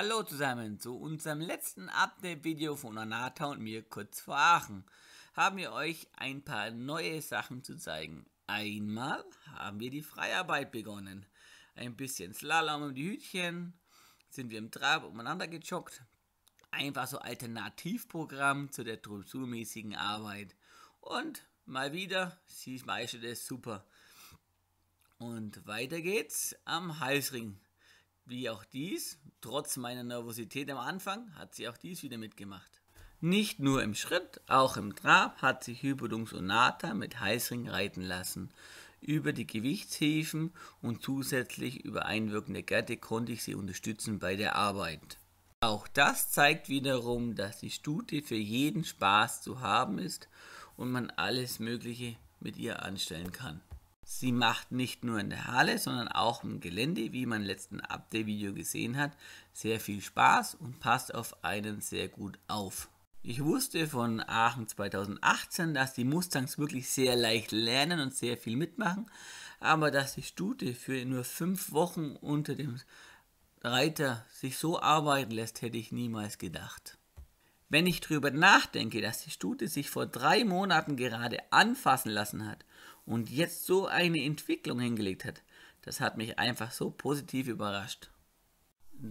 Hallo zusammen zu unserem letzten Update-Video von Anata und mir kurz vor Aachen. Haben wir euch ein paar neue Sachen zu zeigen. Einmal haben wir die Freiarbeit begonnen. Ein bisschen Slalom um die Hütchen, sind wir im Trab umeinander gejoggt. Einfach so Alternativprogramm zu der dressurmäßigen Arbeit. Und mal wieder, sie meistert es super. Und weiter geht's am Halsring. Wie auch dies, trotz meiner Nervosität am Anfang, hat sie auch dies wieder mitgemacht. Nicht nur im Schritt, auch im Trab hat sich Hypodung Sonata mit Heißring reiten lassen. Über die Gewichtshäfen und zusätzlich über einwirkende Gerte konnte ich sie unterstützen bei der Arbeit. Auch das zeigt wiederum, dass die Stute für jeden Spaß zu haben ist und man alles Mögliche mit ihr anstellen kann. Sie macht nicht nur in der Halle, sondern auch im Gelände, wie man im letzten Update-Video gesehen hat, sehr viel Spaß und passt auf einen sehr gut auf. Ich wusste von Aachen 2018, dass die Mustangs wirklich sehr leicht lernen und sehr viel mitmachen, aber dass die Stute für nur fünf Wochen unter dem Reiter sich so arbeiten lässt, hätte ich niemals gedacht. Wenn ich darüber nachdenke, dass die Stute sich vor drei Monaten gerade anfassen lassen hat und jetzt so eine Entwicklung hingelegt hat, das hat mich einfach so positiv überrascht.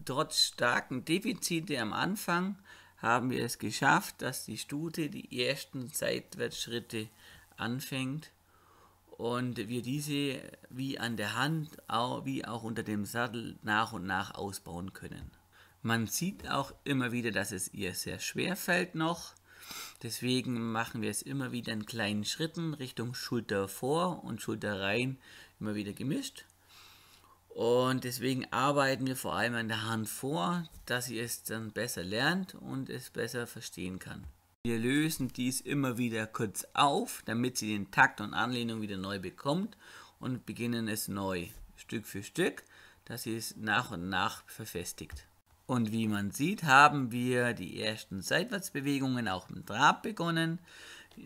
Trotz starken Defizite am Anfang haben wir es geschafft, dass die Stute die ersten Seitwärtsschritte anfängt und wir diese wie an der Hand, wie auch unter dem Sattel nach und nach ausbauen können. Man sieht auch immer wieder, dass es ihr sehr schwer fällt noch, Deswegen machen wir es immer wieder in kleinen Schritten Richtung Schulter vor und Schulter rein, immer wieder gemischt. Und deswegen arbeiten wir vor allem an der Hand vor, dass sie es dann besser lernt und es besser verstehen kann. Wir lösen dies immer wieder kurz auf, damit sie den Takt und Anlehnung wieder neu bekommt und beginnen es neu, Stück für Stück, dass sie es nach und nach verfestigt. Und wie man sieht, haben wir die ersten Seitwärtsbewegungen auch im Trab begonnen.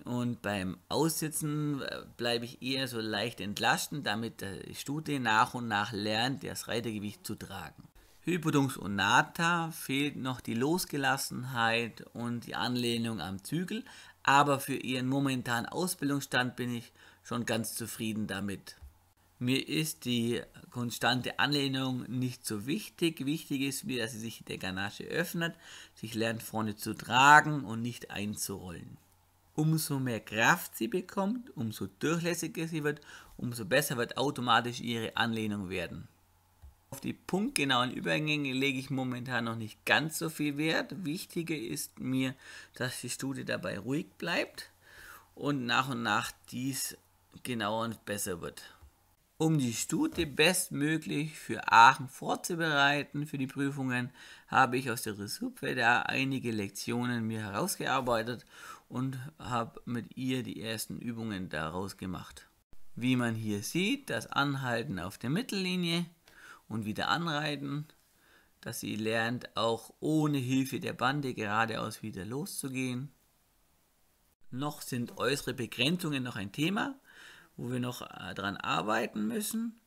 Und beim Aussitzen äh, bleibe ich eher so leicht entlasten, damit die Studie nach und nach lernt, das Reitergewicht zu tragen. Hypotunx und fehlt noch die Losgelassenheit und die Anlehnung am Zügel, aber für ihren momentanen Ausbildungsstand bin ich schon ganz zufrieden damit. Mir ist die konstante Anlehnung nicht so wichtig. Wichtig ist mir, dass sie sich der Garnage öffnet, sich lernt vorne zu tragen und nicht einzurollen. Umso mehr Kraft sie bekommt, umso durchlässiger sie wird, umso besser wird automatisch ihre Anlehnung werden. Auf die punktgenauen Übergänge lege ich momentan noch nicht ganz so viel Wert. Wichtiger ist mir, dass die Studie dabei ruhig bleibt und nach und nach dies genauer und besser wird. Um die Stute bestmöglich für Aachen vorzubereiten für die Prüfungen, habe ich aus der da einige Lektionen mir herausgearbeitet und habe mit ihr die ersten Übungen daraus gemacht. Wie man hier sieht, das Anhalten auf der Mittellinie und wieder anreiten, dass sie lernt, auch ohne Hilfe der Bande geradeaus wieder loszugehen. Noch sind äußere Begrenzungen noch ein Thema wo wir noch äh, dran arbeiten müssen,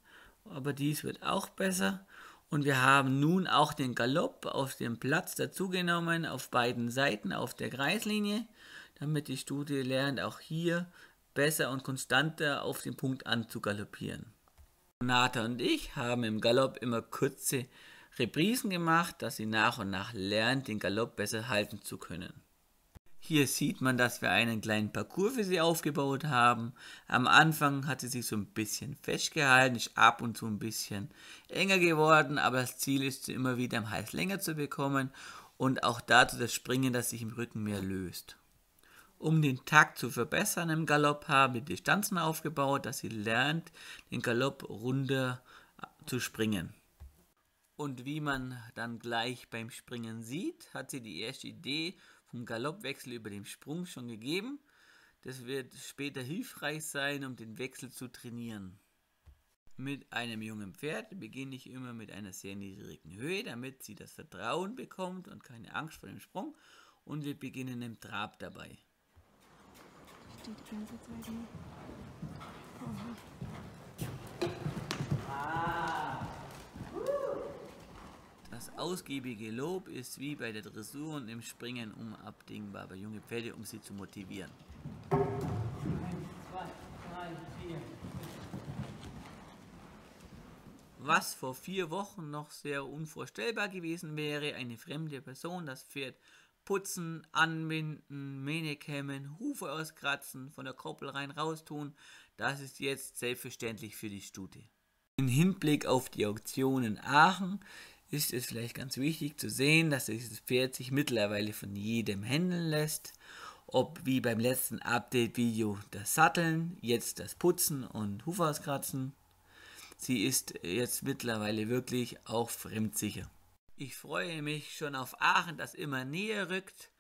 aber dies wird auch besser. Und wir haben nun auch den Galopp auf dem Platz dazugenommen, auf beiden Seiten, auf der Kreislinie, damit die Studie lernt, auch hier besser und konstanter auf den Punkt anzugaloppieren. Nata und ich haben im Galopp immer kurze Reprisen gemacht, dass sie nach und nach lernt, den Galopp besser halten zu können. Hier sieht man, dass wir einen kleinen Parcours für sie aufgebaut haben. Am Anfang hat sie sich so ein bisschen festgehalten, ist ab und zu ein bisschen enger geworden, aber das Ziel ist, sie immer wieder im Hals länger zu bekommen und auch dazu das Springen, das sich im Rücken mehr löst. Um den Takt zu verbessern im Galopp haben wir Distanzen aufgebaut, dass sie lernt, den Galopp runter zu springen. Und wie man dann gleich beim Springen sieht, hat sie die erste Idee einen Galoppwechsel über dem Sprung schon gegeben. Das wird später hilfreich sein, um den Wechsel zu trainieren. Mit einem jungen Pferd beginne ich immer mit einer sehr niedrigen Höhe, damit sie das Vertrauen bekommt und keine Angst vor dem Sprung. Und wir beginnen im Trab dabei. Steht einsatz weiter. Ah. Das ausgiebige Lob ist wie bei der Dressur und im Springen unabdingbar bei junge Pferde, um sie zu motivieren. Was vor vier Wochen noch sehr unvorstellbar gewesen wäre, eine fremde Person das Pferd putzen, anbinden, Mähne kämmen, Hufe auskratzen, von der Koppel rein raustun, das ist jetzt selbstverständlich für die Stute. Im Hinblick auf die Auktionen Aachen ist es vielleicht ganz wichtig zu sehen, dass dieses Pferd sich mittlerweile von jedem händeln lässt. Ob wie beim letzten Update-Video das Satteln, jetzt das Putzen und Hufauskratzen. Sie ist jetzt mittlerweile wirklich auch fremdsicher. Ich freue mich schon auf Aachen, das immer näher rückt,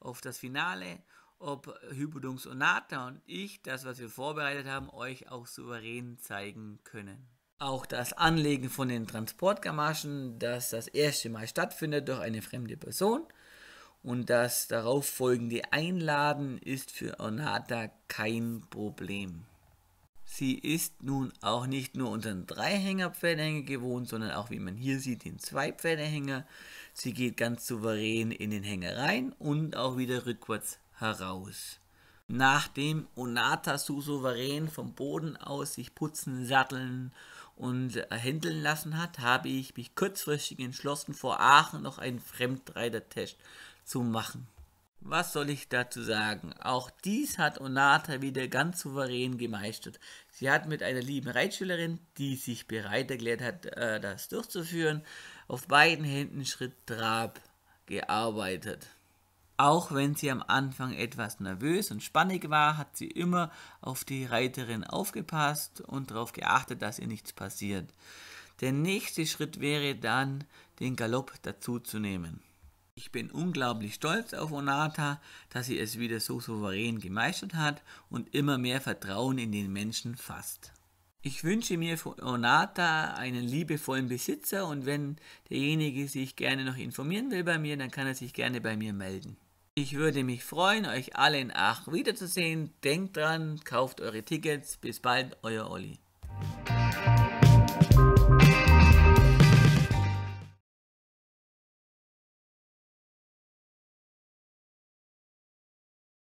auf das Finale, ob Hypodunx Onata und ich das, was wir vorbereitet haben, euch auch souverän zeigen können. Auch das Anlegen von den Transportgamaschen, das das erste Mal stattfindet durch eine fremde Person und das darauf folgende Einladen ist für Onata kein Problem. Sie ist nun auch nicht nur unseren Dreihänger-Pferdehänger gewohnt, sondern auch, wie man hier sieht, den Zwei-Pferdehänger. Sie geht ganz souverän in den Hänger rein und auch wieder rückwärts heraus nachdem Onata so souverän vom Boden aus sich putzen, satteln und händeln lassen hat, habe ich mich kurzfristig entschlossen, vor Aachen noch einen Fremdreitertest zu machen. Was soll ich dazu sagen? Auch dies hat Onata wieder ganz souverän gemeistert. Sie hat mit einer lieben Reitschülerin, die sich bereit erklärt hat, äh, das durchzuführen, auf beiden Händen Schritt Trab gearbeitet. Auch wenn sie am Anfang etwas nervös und spannig war, hat sie immer auf die Reiterin aufgepasst und darauf geachtet, dass ihr nichts passiert. Der nächste Schritt wäre dann, den Galopp dazuzunehmen. Ich bin unglaublich stolz auf Onata, dass sie es wieder so souverän gemeistert hat und immer mehr Vertrauen in den Menschen fasst. Ich wünsche mir für Onata einen liebevollen Besitzer und wenn derjenige sich gerne noch informieren will bei mir, dann kann er sich gerne bei mir melden. Ich würde mich freuen, euch alle in Aach wiederzusehen. Denkt dran, kauft eure Tickets. Bis bald, euer Olli.